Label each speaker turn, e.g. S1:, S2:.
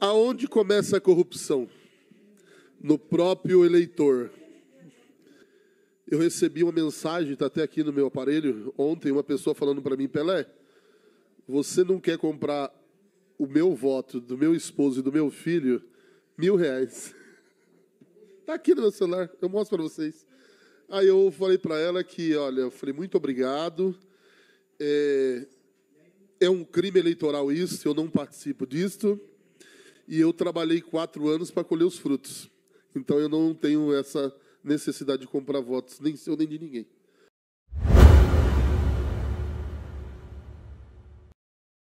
S1: aonde começa a corrupção? No próprio eleitor. Eu recebi uma mensagem, está até aqui no meu aparelho, ontem, uma pessoa falando para mim, Pelé, você não quer comprar o meu voto, do meu esposo e do meu filho, mil reais. Está aqui no meu celular, eu mostro para vocês. Aí eu falei para ela que, olha, eu falei, muito obrigado. É, é um crime eleitoral isso, eu não participo disto e eu trabalhei quatro anos para colher os frutos. Então eu não tenho essa necessidade de comprar votos, nem seu nem de ninguém.